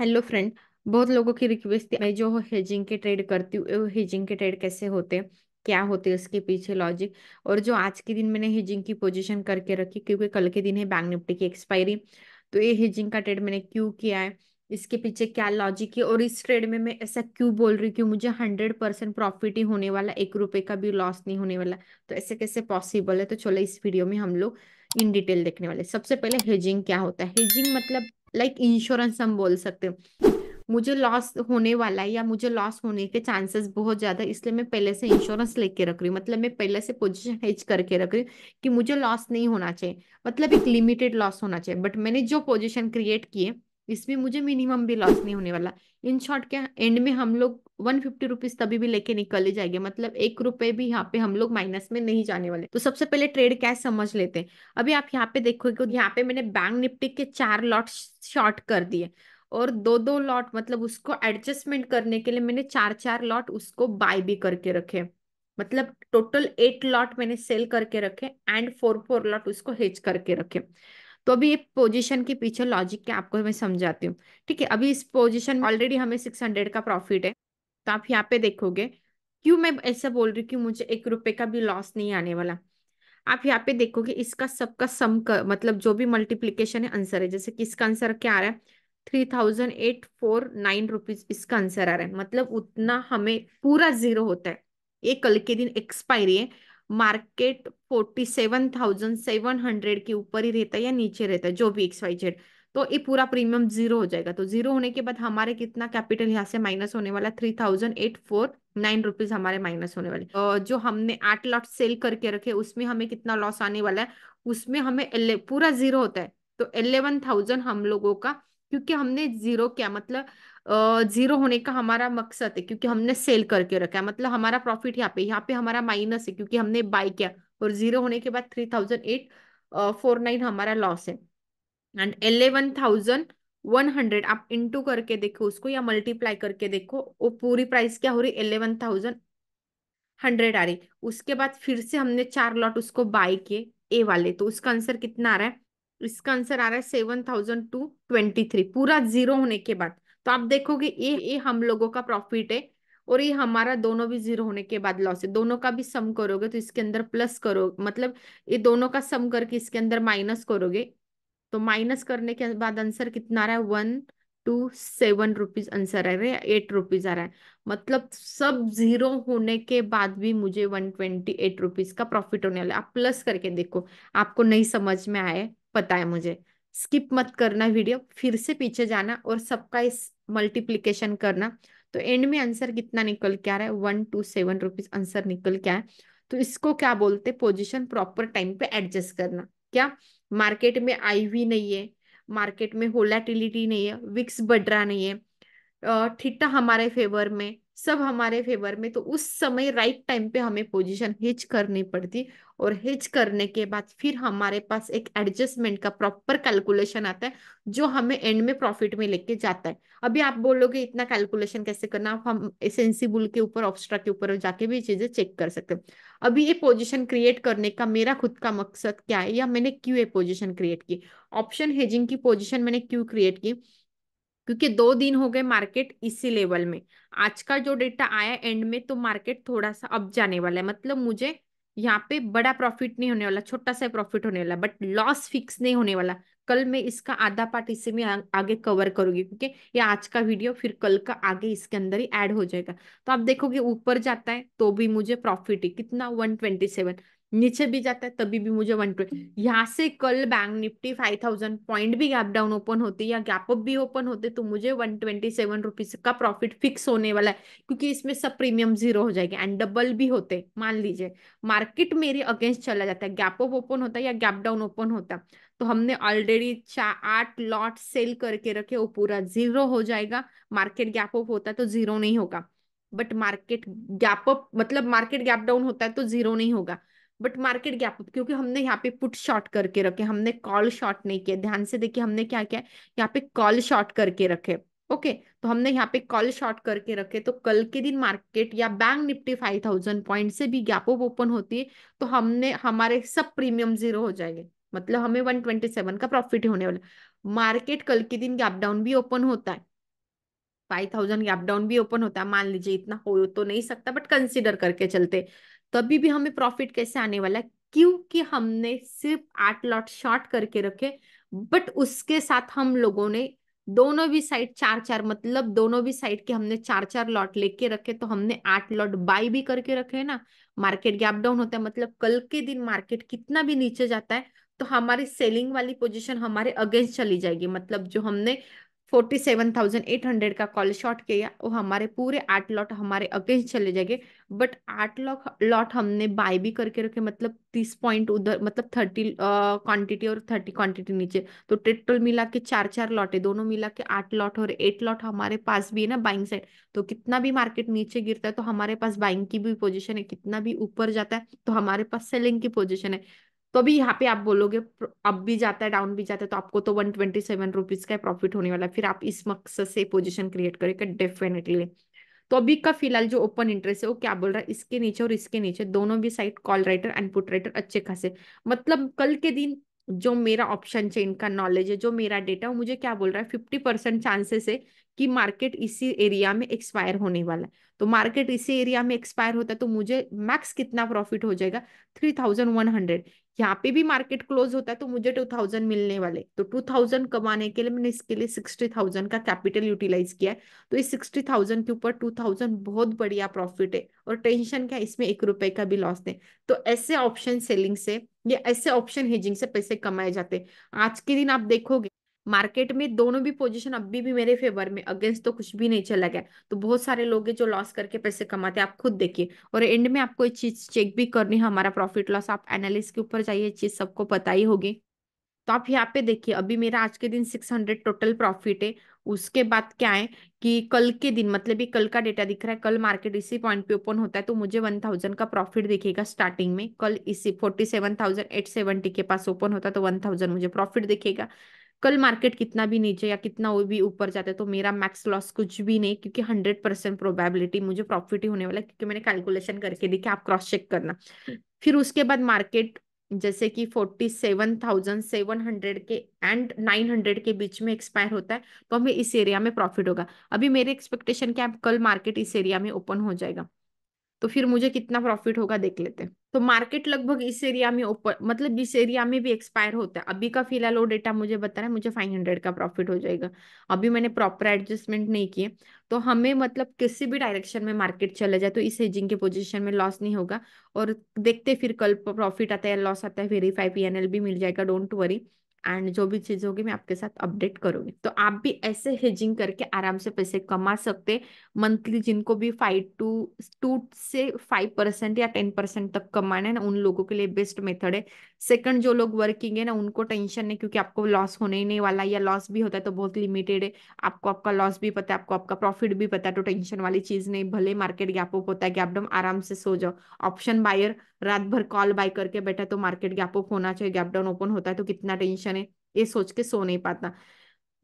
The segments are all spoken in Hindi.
हेलो फ्रेंड बहुत लोगों की रिक्वेस्ट थी मैं जो हेजिंग के ट्रेड करती हूँ हेजिंग के ट्रेड कैसे होते हैं क्या होते हैं उसके पीछे लॉजिक और जो आज के दिन मैंने हेजिंग की पोजीशन करके रखी क्योंकि कल के दिन है बैंक निफ्टी की एक्सपायरी तो ये हेजिंग का ट्रेड मैंने क्यों किया है इसके पीछे क्या लॉजिक है और इस ट्रेड में मैं ऐसा क्यों बोल रही हूँ कि मुझे हंड्रेड परसेंट प्रॉफिट ही होने वाला एक रुपए का भी लॉस नहीं होने वाला तो ऐसे कैसे पॉसिबल है तो चलो इस वीडियो में हम लोग इन डिटेल देखने वाले सबसे पहले हेजिंग क्या होता है हेजिंग मतलब लाइक इंश्योरेंस हम बोल सकते हैं मुझे लॉस होने वाला है या मुझे लॉस होने के चांसेस बहुत ज्यादा इसलिए मैं पहले से इंश्योरेंस लेके रख रही हूँ मतलब मैं पहले से पोजीशन हेज करके रख रही हूँ कि मुझे लॉस नहीं होना चाहिए मतलब एक लिमिटेड लॉस होना चाहिए बट मैंने जो पोजीशन क्रिएट किए इसमें मुझे मिनिमम भी लॉस नहीं होने वाला इन शॉर्ट क्या एंड में हम लोग वन फिफ्टी रुपीज तभी भी लेके निकले जाएंगे मतलब एक रुपए भी यहाँ पे हम लोग माइनस में नहीं जाने वाले तो सबसे पहले ट्रेड कैश समझ लेते हैं अभी आप यहाँ पे देखोगे यहाँ पे मैंने बैंक निफ्टी के चार लॉट शॉर्ट कर दिए और दो दो लॉट मतलब उसको एडजस्टमेंट करने के लिए मैंने चार चार लॉट उसको बाय भी करके रखे मतलब टोटल एट लॉट मैंने सेल करके रखे एंड फोर फोर लॉट उसको हेज करके रखे तो अभी ये पोजीशन के पीछे लॉजिक क्या आपको मैं समझाती हूँ ठीक है अभी इस पोजीशन में ऑलरेडी हमें सिक्स हंड्रेड का प्रॉफिट है तो आप यहाँ पे देखोगे क्यों मैं ऐसा बोल रही हूँ कि मुझे एक रुपए का भी लॉस नहीं आने वाला आप यहाँ पे देखोगे इसका सबका सम कर, मतलब जो भी मल्टीप्लीकेशन है आंसर है जैसे किसका आंसर क्या आ रहा है three thousand eight four nine rupees इसका आंसर आ रहा है मतलब उतना हमें पूरा जीरो होता है ये कल के दिन एक्सपायरी है market forty seven thousand seven hundred के ऊपर ही रहता है या नीचे रहता है जो भी एक्स वाई जेड तो ये पूरा प्रीमियम जीरो हो जाएगा तो जीरो होने के बाद हमारे कितना कैपिटल यहाँ से माइनस होने वाला three thousand eight four nine rupees हमारे माइनस होने वाले तो जो हमने आठ लॉट सेल करके रखे उसमें हमें कितना लॉस आने वाला है उसमें हमें पूरा जीरो होता है तो एलेवन थाउजेंड हम लोगों का क्योंकि हमने जीरो क्या मतलब जीरो होने का हमारा मकसद है क्योंकि हमने सेल करके रखा है मतलब हमारा प्रॉफिट यहाँ पे यहाँ पे हमारा माइनस है क्योंकि हमने बाय किया और जीरो होने के बाद three thousand eight four nine हमारा लॉस है and eleven thousand one hundred आप इंटू करके देखो उसको या मल्टीप्लाई करके देखो वो पूरी प्राइस क्या हो रही एलेवन थाउजेंड हंड्रेड आ रही उसके बाद फिर से हमने चार लॉट उसको बाय किए ए वाले तो उसका आंसर कितना आ रहा है इसका आंसर आ रहा है seven thousand two twenty three पूरा जीरो होने के बाद तो आप देखोगे ये ये हम लोगों का प्रॉफिट है और ये हमारा दोनों भी जीरो होने के बाद लॉस है दोनों का भी सम करोगे तो इसके अंदर प्लस करोगे मतलब ये दोनों का सम करके इसके अंदर माइनस करोगे तो माइनस करने के बाद आंसर कितना आ रहा है one two seven rupees answer आ रहा है एट रुपीज आ रहा है मतलब सब जीरो होने के बाद भी मुझे वन ट्वेंटी एट रुपीज का प्रॉफिट होने वाला आप प्लस करके देखो आपको नहीं समझ में आए पता है मुझे स्किप मत करना वीडियो फिर से पीछे जाना और सबका इस मल्टीप्लीकेशन करना तो एंड में आंसर कितना निकल के आ रहा है one two seven rupees answer निकल के आया तो इसको क्या बोलते पोजिशन प्रॉपर टाइम पे एडजस्ट करना क्या मार्केट में आईवी नहीं है मार्केट में होलाटिलिटी नहीं है विक्स बढ़ रहा नहीं है थीटा हमारे फेवर में सब हमारे फेवर में तो उस समय राइट टाइम पे हमें पोजीशन हिच करनी पड़ती और हिच करने के बाद फिर हमारे पास एक एडजस्टमेंट का प्रॉपर कैलकुलेशन आता है जो हमें एंड में प्रॉफिट में लेके जाता है अभी आप बोलोगे इतना कैलकुलेशन कैसे करना आप हम सेंसिबुल के ऊपर ऑप्स्ट्रा के ऊपर जाके भी चीजें चेक कर सकते हो अभी ये पोजिशन क्रिएट करने का मेरा खुद का मकसद क्या है या मैंने क्यों ये पोजिशन क्रिएट की ऑप्शन हेजिंग की पोजिशन मैंने क्यों क्रिएट की क्योंकि दो दिन हो गए मार्केट इसी लेवल में आज का जो डेटा आया एंड में तो मार्केट थोड़ा सा अप जाने वाला है मतलब मुझे यहाँ पे बड़ा प्रॉफिट नहीं होने वाला छोटा सा प्रॉफिट होने वाला बट लॉस फिक्स नहीं होने वाला कल मैं इसका आधा पार्ट इसे में आ, आगे कवर करूंगी क्योंकि ये आज का वीडियो फिर कल का आगे इसके अंदर ही ऐड हो जाएगा तो आप देखोगे ऊपर जाता है तो भी मुझे प्रॉफिट है कितना वन ट्वेंटी सेवन नीचे भी जाता है तभी भी मुझे वन ट्वेंटी हम्म। यहाँ से कल bank Nifty five thousand point भी गैप डाउन ओपन होते या गैप अप भी ओपन होते तो मुझे वन ट्वेंटी सेवन रुपीज का प्रॉफिट फिक्स होने वाला है क्योंकि इसमें सब प्रीमियम जीरो हो जाएगा एंड डबल भी होते मान लीजिए मार्केट मेरे अगेंस्ट चला जाता है गैप अप ओपन होता है या गैप डाउन ओपन होता तो हमने ऑलरेडी चार आठ लॉट सेल करके रखे वो पूरा जीरो हो जाएगा मार्केट गैप अप होता है तो जीरो नहीं होगा बट मार्केट गैप अप मतलब मार्केट गैप डाउन होता है तो जीरो नहीं होगा बट मार्केट गैप अप क्योंकि हमने यहाँ पे पुट शॉर्ट करके रखे हमने कॉल शॉर्ट नहीं किया ध्यान से देखिए हमने क्या किया यहाँ पे कॉल शॉर्ट करके रखे ओके okay, तो हमने यहाँ पे कॉल शॉर्ट करके रखे तो कल के दिन मार्केट या bank Nifty five thousand point से भी गैप अप ओपन होती है तो हमने हमारे सब प्रीमियम जीरो हो जाएंगे मतलब हमें वन ट्वेंटी सेवन का प्रॉफिट होने वाला मार्केट कल के दिन गैप डाउन भी ओपन होता है फाइव थाउजेंड गैप डाउन भी ओपन होता है मान लीजिए इतना हो तो नहीं सकता बट कंसिडर करके चलते तभी भी हमें प्रॉफिट कैसे आने वाला है क्योंकि हमने सिर्फ आठ लॉट शॉर्ट करके रखे बट उसके साथ हम लोगों ने दोनों भी साइड चार चार मतलब दोनों भी साइड के हमने चार चार लॉट लेके रखे तो हमने आठ लॉट बाय भी करके रखे ना मार्केट गैप डाउन होता है मतलब कल के दिन मार्केट कितना भी नीचे जाता है तो हमारी सेलिंग वाली पोजीशन हमारे अगेंस्ट चली जाएगी मतलब जो हमने forty seven thousand eight hundred का कॉल शॉर्ट किया वो हमारे पूरे आठ लॉट हमारे अगेंस्ट चले जाएंगे बट आठ लॉक लॉट हमने बाय भी करके रखे मतलब तीस पॉइंट उधर मतलब थर्टी क्वांटिटी और थर्टी क्वांटिटी नीचे तो टोटल मिला के चार चार लॉट है दोनों मिला के आठ लॉट और एट लॉट हमारे पास भी है ना बाइंग साइड तो कितना भी मार्केट नीचे गिरता है तो हमारे पास बाइंग की भी पोजिशन है कितना भी ऊपर जाता है तो हमारे पास सेलिंग की पोजिशन है तो अभी यहाँ पे आप बोलोगे अप भी जाता है डाउन भी जाता है तो आपको तो वन ट्वेंटी सेवन रुपीज का प्रॉफिट होने वाला है फिर आप इस मकसद से पोजिशन क्रिएट करेंगे डेफिनेटली तो अभी का फिलहाल जो ओपन इंटरेस्ट है वो क्या बोल रहा है इसके नीचे और इसके नीचे दोनों भी side call writer and put writer अच्छे खासे मतलब कल के दिन जो मेरा ऑप्शन चेन का नॉलेज है जो मेरा डेटा मुझे क्या बोल रहा है फिफ्टी परसेंट चांसेस है कि मार्केट इसी एरिया में एक्सपायर होने वाला है तो मार्केट इसी एरिया में एक्सपायर होता है तो मुझे मैक्स कितना प्रॉफिट हो जाएगा थ्री थाउजेंड वन हंड्रेड यहाँ पे भी मार्केट क्लोज होता है तो मुझे टू थाउजेंड मिलने वाले तो टू थाउजेंड कमाने के लिए मैंने इसके लिए सिक्सटी थाउजेंड का कैपिटल यूटिलाइज किया है तो इस सिक्सटी थाउजेंड के ऊपर टू थाउजेंड बहुत बढ़िया प्रॉफिट है और टेंशन क्या इसमें एक रुपए का भी लॉस नहीं तो ऐसे ऑप्शन सेलिंग से या ऐसे ऑप्शन हेजिंग से पैसे कमाए जाते आज के दिन आप देखोगे मार्केट में दोनों भी पोजीशन अभी भी मेरे फेवर में अगेंस्ट तो कुछ भी नहीं चला गया तो बहुत सारे लोग हैं जो लॉस करके पैसे कमाते हैं आप खुद देखिए और एंड में आपको एक चीज चेक भी करनी है हमारा प्रॉफिट लॉस आप एनालिस के ऊपर जाइए चीज सबको पता ही होगी तो आप यहाँ पे देखिए अभी मेरा आज के दिन सिक्स हंड्रेड टोटल प्रॉफिट है उसके बाद क्या है कि कल के दिन मतलब ये कल का डेटा दिख रहा है कल मार्केट इसी पॉइंट पे ओपन होता है तो मुझे वन थाउजेंड का प्रॉफिट दिखेगा स्टार्टिंग में कल इसी forty seven thousand eight seventy के पास ओपन होता है तो वन थाउजेंड मुझे प्रॉफिट दिखेगा कल मार्केट कितना भी नीचे या कितना वो भी ऊपर जाता है तो मेरा मैक्स लॉस कुछ भी नहीं क्योंकि हंड्रेड परसेंट प्रोबेबिलिटी मुझे प्रॉफिट ही होने वाला है क्योंकि मैंने कैलकुलेशन करके देखा आप क्रॉस चेक करना फिर उसके बाद मार्केट जैसे कि forty seven thousand seven hundred के एंड नाइन हंड्रेड के बीच में एक्सपायर होता है तो हमें इस एरिया में प्रॉफिट होगा अभी मेरे एक्सपेक्टेशन क्या कल मार्केट इस एरिया में ओपन हो जाएगा तो फिर मुझे कितना प्रॉफिट होगा देख लेते हैं तो मार्केट लगभग इस एरिया में ऊपर मतलब इस एरिया में भी एक्सपायर होता है अभी का फिलहाल वो डेटा मुझे बता रहा है मुझे फाइव हंड्रेड का प्रॉफिट हो जाएगा अभी मैंने प्रॉपर एडजस्टमेंट नहीं किए तो हमें मतलब किसी भी डायरेक्शन में मार्केट चला जाए तो इस हेजिंग के पोजिशन में लॉस नहीं होगा और देखते फिर कल प्रॉफिट आता है लॉस आता है वेरीफाई पी एन एल भी मिल जाएगा डोंट वरी एंड जो भी चीज होगी मैं आपके साथ अपडेट करूंगी तो आप भी ऐसे हेजिंग करके आराम से पैसे कमा सकते मंथली जिनको भी फाइव टू टू से फाइव परसेंट या टेन परसेंट तक कमाना है ना उन लोगों के लिए बेस्ट मेथड है सेकंड जो लोग वर्किंग है ना उनको टेंशन है क्योंकि आपको लॉस होने ही नहीं वाला या लॉस भी होता है तो बहुत लिमिटेड है आपको आपका लॉस भी पता है आपको आपका प्रॉफिट भी पता है तो टेंशन वाली चीज नहीं भले मार्केट गैप अप होता है गैपडम आराम से सो जाओ ऑप्शन बायर रात भर कॉल बाय करके बैठा तो मार्केट गैप अप होना चाहिए गैप डाउन ओपन होता है तो कितना टेंशन है ये सोच के सो नहीं पाता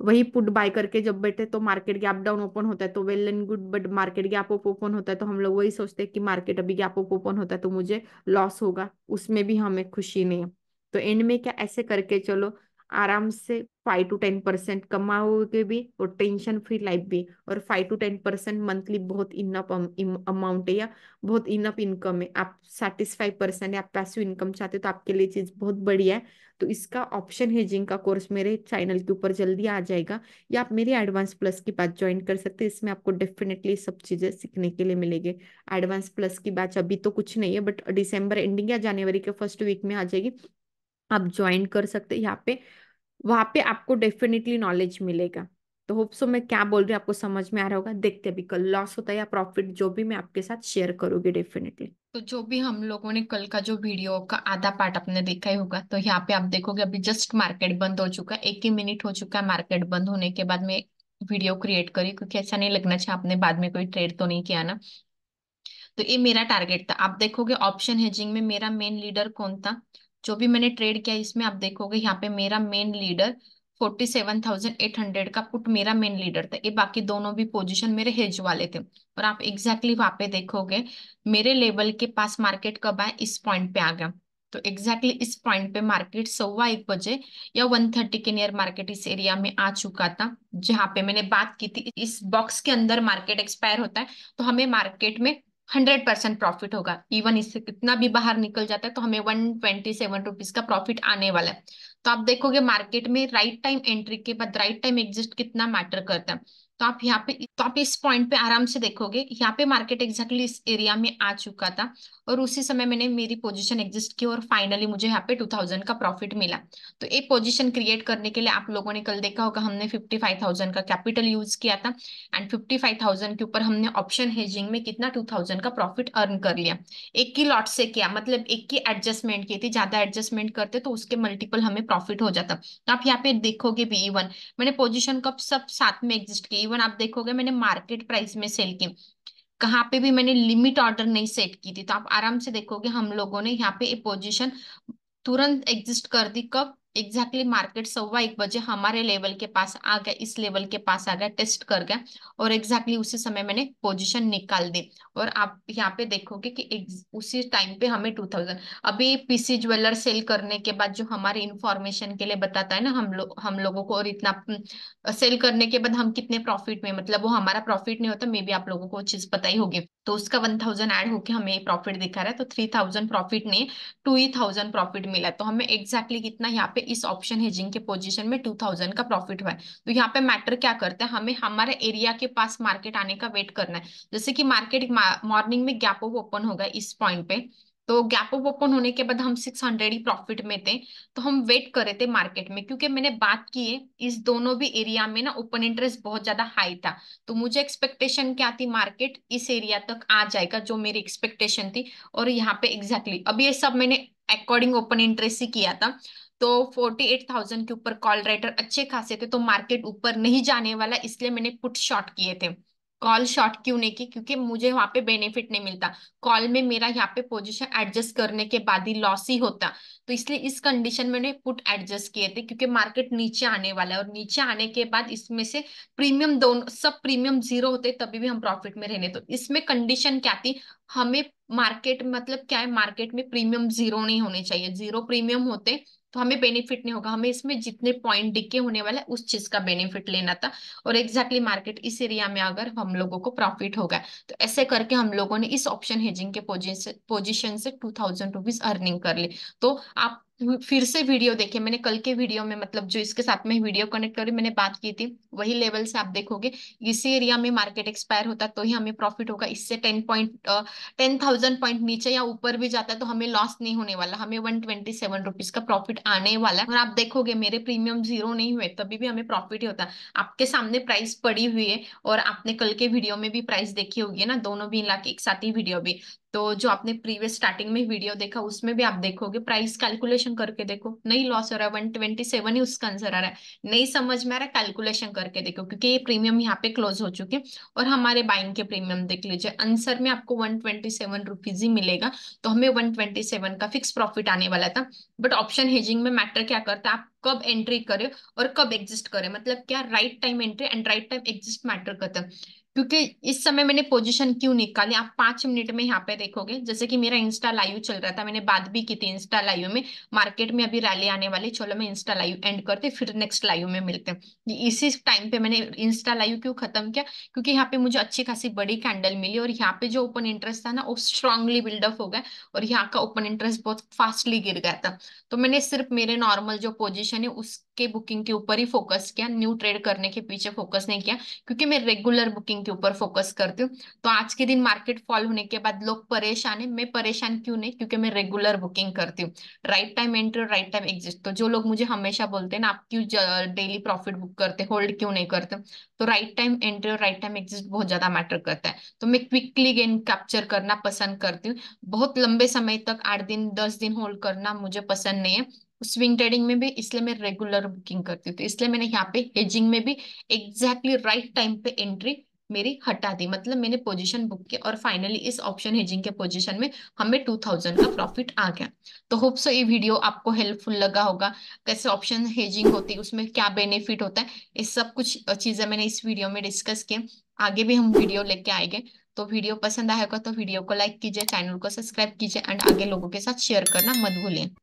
वही पुट बाय करके जब बैठे तो मार्केट गैप डाउन ओपन होता है तो well and good but market gap up open होता है तो हम लोग वही सोचते हैं कि मार्केट अभी गैप अप ओपन होता है तो मुझे लॉस होगा उसमें भी हमें खुशी नहीं है तो एंड में क्या ऐसे करके चलो आराम से फाइव टू टेन परसेंट कमाओगे भी और टेंशन फ्री लाइफ भी और five to ten percent monthly बहुत इनफ अमाउंट है या बहुत इनफ इनकम है आप सेटिस्फाई परसेंट या आप पैसिव इनकम चाहते हो तो आपके लिए चीज बहुत बढ़िया है तो इसका ऑप्शन हेजिंग का कोर्स मेरे चैनल के ऊपर जल्दी आ जाएगा या आप मेरे एडवांस प्लस की बात ज्वाइन कर सकते हैं इसमें आपको डेफिनेटली सब चीजें सीखने के लिए मिलेगी एडवांस प्लस की बात अभी तो कुछ नहीं है बट डिसम्बर एंडिंग या जनवरी के फर्स्ट वीक में आ जाएगी आप ज्वाइन कर सकते हैं यहाँ पे वहां पे आपको डेफिनेटली नॉलेज मिलेगा तो होप सो मैं क्या बोल रही हूँ आपको समझ में आ रहा होगा देखते अभी कल लॉस होता है या प्रॉफिट जो भी मैं आपके साथ शेयर करूंगी डेफिनेटली तो जो भी हम लोगों ने कल का जो वीडियो का आधा पार्ट आपने देखा ही होगा तो यहाँ पे आप देखोगे अभी जस्ट मार्केट बंद हो चुका है एक ही मिनट हो चुका है मार्केट बंद होने के बाद में वीडियो क्रिएट करी क्योंकि ऐसा नहीं लगना चाहिए आपने बाद में कोई ट्रेड तो नहीं किया ना तो ये मेरा टारगेट था आप देखोगे ऑप्शन हेजिंग में मेरा मेन लीडर कौन था जो भी मैंने ट्रेड किया इसमें आप देखोगे यहाँ पे मेरा main leader forty seven thousand eight hundred का पुट मेरा मेन लीडर था ये बाकी दोनों भी पोजीशन मेरे हेज वाले थे और आप एग्जैक्टली exactly वहां पे देखोगे मेरे लेवल के पास मार्केट कब आए इस पॉइंट पे आ गया तो एग्जैक्टली exactly इस पॉइंट पे मार्केट सवा एक बजे या वन थर्टी के नियर मार्केट इस एरिया में आ चुका था जहां पे मैंने बात की थी इस बॉक्स के अंदर मार्केट एक्सपायर होता है तो हमें मार्केट में हंड्रेड परसेंट प्रॉफिट होगा इवन इससे कितना भी बाहर निकल जाता है तो हमें वन ट्वेंटी सेवन रुपीज का प्रॉफिट आने वाला है तो आप देखोगे मार्केट में राइट टाइम एंट्री के बाद राइट टाइम एग्जिस्ट कितना मैटर करता है तो आप यहाँ पे तो आप इस पॉइंट पे आराम से देखोगे यहाँ पे मार्केट एग्जैक्टली इस एरिया में आ चुका था और उसी समय मैंने मेरी पोजीशन एग्जिस्ट की और फाइनली मुझे यहाँ पे 2000 का प्रॉफिट मिला तो एक पोजीशन क्रिएट करने के लिए आप लोगों ने कल देखा होगा हमने 55,000 का कैपिटल यूज किया था एंड 55,000 के ऊपर हमने ऑप्शन हेजिंग में कितना 2000 का प्रॉफिट अर्न कर लिया एक की लॉट से किया मतलब एक की एडजस्टमेंट की थी ज्यादा एडजस्टमेंट करते तो उसके मल्टीपल हमें प्रॉफिट हो जाता तो आप यहाँ पे देखोगे भी e मैंने पोजिशन कब सब साथ में एग्जिस्ट की इवन आप देखोगे मैंने मार्केट प्राइस में सेल की कहाँ पे भी मैंने लिमिट ऑर्डर नहीं सेट की थी तो आप आराम से देखोगे हम लोगों ने यहाँ पे पोजिशन तुरंत एग्जिस्ट कर दी कब एग्जैक्टली मार्केट सवा एक बजे हमारे लेवल के पास आ गया इस लेवल के पास आ गया टेस्ट कर गया और एग्जैक्टली exactly उसी समय मैंने पोजीशन निकाल दी और आप यहाँ पे देखोगे कि उसी टाइम पे हमें टू थाउजेंड अभी पीसी ज्वेलर सेल करने के बाद जो हमारे इन्फॉर्मेशन के लिए बताता है ना हम लोग हम लोगों को और इतना सेल करने के बाद हम कितने प्रॉफिट में मतलब वो हमारा प्रॉफिट नहीं होता मे बी आप लोगों को चीज पता ही होगी तो उसका वन थाउजेंड एड होके हमें प्रॉफिट दिखा रहा है तो थ्री थाउजेंड प्रॉफिट नहीं टू ही थाउजेंड प्रॉफिट मिला तो हमें एग्जैक्टली exactly कितना यहाँ पे इस ऑप्शन हेजिंग के पोजीशन में टू थाउजेंड का प्रॉफिट हुआ है तो यहाँ पे मैटर क्या करते हैं हमें हमारे एरिया के पास मार्केट आने का वेट करना है जैसे कि मार्केट मॉर्निंग में गैप ऑफ ओपन होगा इस पॉइंट पे तो गैप ऑफ ओपन होने के बाद हम 600 ही प्रॉफिट में थे तो हम वेट कर रहे थे मार्केट में क्योंकि मैंने बात की है इस दोनों भी एरिया में ना ओपन इंटरेस्ट बहुत ज्यादा हाई था तो मुझे एक्सपेक्टेशन क्या थी मार्केट इस एरिया तक आ जाएगा जो मेरी एक्सपेक्टेशन थी और यहाँ पे एग्जैक्टली exactly, अभी ये सब मैंने अकॉर्डिंग ओपन इंटरेस्ट ही किया था तो फोर्टी एट थाउजेंड के ऊपर कॉल राइटर अच्छे खासे थे तो मार्केट ऊपर नहीं जाने वाला इसलिए मैंने पुट शॉर्ट किए थे कॉल शॉर्ट क्यों नहीं की क्योंकि मुझे वहां पे बेनिफिट नहीं मिलता कॉल में मेरा यहाँ पे पोजीशन एडजस्ट करने के बाद ही लॉस ही होता तो इसलिए इस कंडीशन में मैंने पुट एडजस्ट किए थे क्योंकि मार्केट नीचे आने वाला है और नीचे आने के बाद इसमें से प्रीमियम दोनों सब प्रीमियम जीरो होते तभी भी हम प्रॉफिट में रहने तो इसमें कंडीशन क्या थी हमें मार्केट मतलब क्या है मार्केट में प्रीमियम जीरो नहीं होने चाहिए जीरो प्रीमियम होते तो हमें बेनिफिट नहीं होगा हमें इसमें जितने पॉइंट डिके होने वाला है उस चीज का बेनिफिट लेना था और एग्जैक्टली मार्केट इस एरिया में अगर हम लोगों को प्रॉफिट होगा तो ऐसे करके हम लोगों ने इस ऑप्शन हेजिंग के पोजिशन से टू थाउजेंड रुपीज अर्निंग कर ली तो आप फिर से वीडियो देखे मैंने कल के वीडियो में मतलब जो इसके साथ में वीडियो कनेक्ट करी मैंने बात की थी वही लेवल से आप देखोगे इसी एरिया में मार्केट एक्सपायर होता तो ही हमें प्रॉफिट होगा इससे ten point ten thousand point नीचे या ऊपर भी जाता है तो हमें लॉस नहीं होने वाला हमें वन ट्वेंटी सेवन रुपीज का प्रॉफिट आने वाला है और आप देखोगे मेरे प्रीमियम जीरो नहीं हुए तभी भी हमें प्रॉफिट ही होता आपके सामने प्राइस पड़ी हुई है और आपने कल के वीडियो में भी प्राइस देखी होगी ना दोनों भी लाख एक साथ ही वीडियो भी तो जो आपने प्रीवियस स्टार्टिंग में वीडियो देखा उसमें भी आप देखोगे प्राइस कैलकुलेशन करके देखो नहीं लॉस हो रहा है वन ट्वेंटी सेवन ही उसका आंसर आ रहा है नहीं समझ में आ रहा है कैलकुलेशन करके देखो क्योंकि ये प्रीमियम यहाँ पे क्लोज हो चुके और हमारे बाइंग के प्रीमियम देख लीजिए आंसर में आपको वन ट्वेंटी सेवन ही मिलेगा तो हमें वन ट्वेंटी सेवन का फिक्स प्रॉफिट आने वाला था बट ऑप्शन हेजिंग में मैटर क्या करता है आप कब एंट्री करे और कब एग्जिस्ट करे मतलब क्या right time entry and right time exist matter करता है क्योंकि इस समय मैंने पोजीशन क्यों निकाली आप पांच मिनट में यहाँ पे देखोगे जैसे कि मेरा इंस्टा लाइव चल रहा था मैंने बात भी की थी इंस्टा लाइव में मार्केट में अभी रैली आने वाली चलो मैं इंस्टा लाइव एंड करते फिर नेक्स्ट लाइव में मिलते हैं इसी टाइम पे मैंने इंस्टा लाइव क्यों खत्म किया क्योंकि यहाँ पे मुझे अच्छी खासी बड़ी कैंडल मिली और यहाँ पे जो ओपन इंटरेस्ट था ना वो स्ट्रांगली बिल्डअप हो गया और यहाँ का ओपन इंटरेस्ट बहुत फास्टली गिर गया था तो मैंने सिर्फ मेरे नॉर्मल जो पोजिशन है उस के बुकिंग के ऊपर ही फोकस किया न्यू ट्रेड करने के पीछे फोकस नहीं किया क्योंकि मैं रेगुलर बुकिंग के ऊपर फोकस करती हूँ तो आज के दिन मार्केट फॉल होने के बाद लोग परेशान है मैं परेशान क्यों नहीं क्योंकि मैं रेगुलर बुकिंग करती हूँ राइट टाइम एंट्री और राइट टाइम एग्जिट तो जो लोग मुझे हमेशा बोलते हैं ना आप क्यों डेली प्रॉफिट बुक करते होल्ड क्यों नहीं करते तो राइट टाइम एंट्री और राइट टाइम एग्जिट बहुत ज्यादा मैटर करता है तो मैं क्विकली गेन कैप्चर करना पसंद करती हूँ बहुत लंबे समय तक आठ दिन दस दिन होल्ड करना मुझे पसंद नहीं है स्विंग ट्रेडिंग में भी इसलिए मैं रेगुलर बुकिंग करती हूँ तो इसलिए मैंने यहाँ पे हेजिंग में भी एग्जैक्टली राइट टाइम पे एंट्री मेरी हटा दी मतलब मैंने पोजीशन बुक की और फाइनली इस ऑप्शन हेजिंग के पोजीशन में हमें 2000 का प्रॉफिट आ गया तो होप सो ये वीडियो आपको हेल्पफुल लगा होगा कैसे ऑप्शन हेजिंग होती है उसमें क्या बेनिफिट होता है ये सब कुछ चीजें मैंने इस वीडियो में डिस्कस किए आगे भी हम वीडियो लेके आएंगे तो वीडियो पसंद आएगा तो वीडियो को लाइक कीजिए चैनल को सब्सक्राइब कीजिए एंड आगे लोगों के साथ शेयर करना मत भूलें